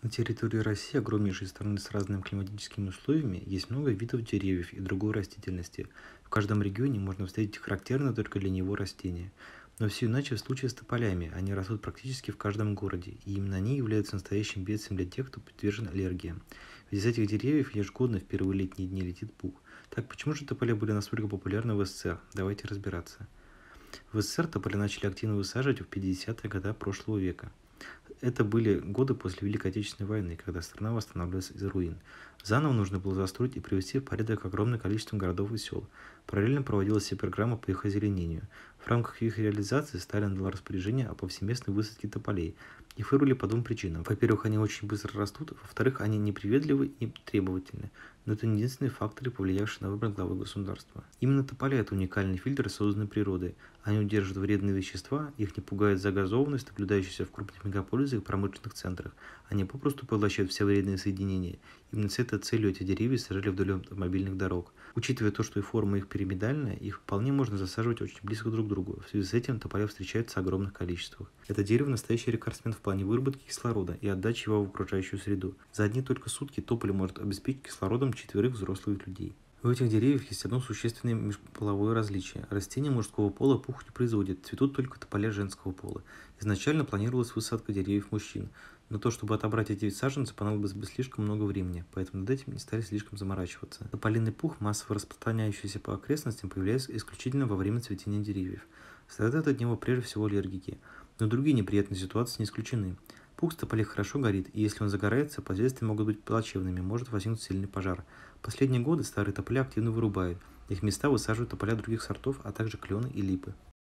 На территории России, огромнейшей страны с разными климатическими условиями, есть много видов деревьев и другой растительности. В каждом регионе можно встретить характерно только для него растения. Но все иначе в случае с тополями, они растут практически в каждом городе, и именно они являются настоящим бедствием для тех, кто подвержен аллергиям. Ведь из этих деревьев ежегодно в первые летние дни летит пух. Так почему же тополя были настолько популярны в СССР? Давайте разбираться. В СССР тополя начали активно высаживать в 50-е годы прошлого века – это были годы после Великой Отечественной войны, когда страна восстанавливалась из руин. Заново нужно было застроить и привести в порядок огромное количество городов и сел. Параллельно проводилась и программа по их озеленению. В рамках их реализации Сталин дал распоряжение о повсеместной высадке тополей. Их вырвали по двум причинам. Во-первых, они очень быстро растут, во-вторых, они неприветливы и требовательны. Но это не единственные факторы, повлиявшие на выбор главы государства. Именно тополя – это уникальный фильтр, созданный природой. Они удерживают вредные вещества, их не пугает загазованность, наблюдающаяся в крупных мегаполисах и промышленных центрах. Они попросту поглощают все вредные соединения. Именно с этой это целью эти деревья сажали вдоль мобильных дорог. Учитывая то, что и форма их пирамидальная, их вполне можно засаживать очень близко друг к другу. В связи с этим тополя встречаются в огромных количествах. Это дерево настоящий рекордсмен в плане выработки кислорода и отдачи его в окружающую среду. За одни только сутки тополь может обеспечить кислородом четверых взрослых людей. У этих деревьев есть одно существенное межполовое различие. Растения мужского пола пух не производят, цветут только тополя женского пола. Изначально планировалась высадка деревьев мужчин, но то, чтобы отобрать эти саженцы, понадобилось бы слишком много времени, поэтому над этим не стали слишком заморачиваться. Тополиный пух, массово распространяющийся по окрестностям, появляется исключительно во время цветения деревьев. Страдают от него прежде всего аллергики, но другие неприятные ситуации не исключены. Пустополи хорошо горит, и если он загорается, последствия могут быть плачевными, может возникнуть сильный пожар. Последние годы старые тополя активно вырубают, их места высаживают тополя других сортов, а также клены и липы.